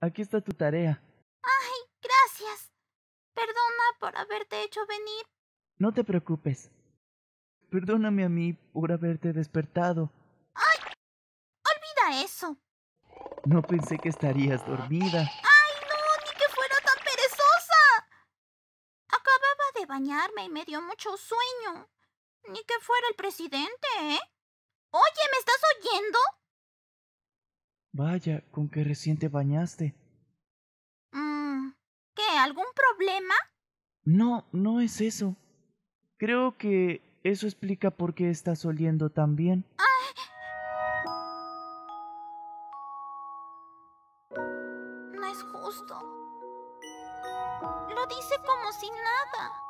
Aquí está tu tarea. Ay, gracias. Perdona por haberte hecho venir. No te preocupes. Perdóname a mí por haberte despertado. ¡Ay! Olvida eso. No pensé que estarías dormida. ¡Ay, no! ¡Ni que fuera tan perezosa! Acababa de bañarme y me dio mucho sueño. Ni que fuera el presidente, ¿eh? Vaya, con qué recién te bañaste. Mm, ¿Qué? ¿Algún problema? No, no es eso. Creo que eso explica por qué estás oliendo tan bien. No es justo. Lo dice como si nada.